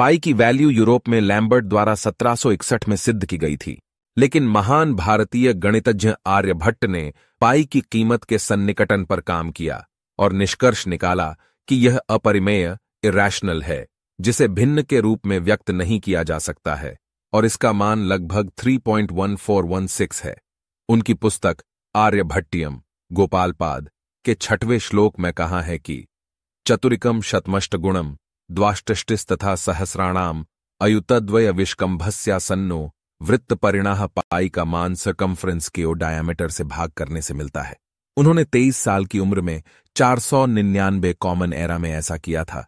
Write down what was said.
पाई की value Europe में Lambert द्वारा 1761 में सिद्ध की गई थी लेकिन महान भारतीय गणितज्ञ आर्यभट्ट ने पाई की कीमत के सन्निकटन पर काम किया और निष्कर्ष निकाला कि यह अपरिमेय इरेशनल है जिसे भिन्न के रूप में व्यक्त नहीं किया जा सकता है और इसका मान लगभग 3.1416 है उनकी पुस्तक आर्यभट्टियम गोपालपाद के छठवें श्लोक में कहा है कि चतुरिकम शतमष्ट गुणम द्वाष्टिष्टिस तथा सहस्राणाम अयुतद्वय विष्कंभस्यासन्नो वृत्त परिणाह पाई का मान सर्कम्फ्रेंस के ओ डायामीटर से भाग करने से मिलता है उन्होंने 23 साल की उम्र में चार कॉमन एरा में ऐसा किया था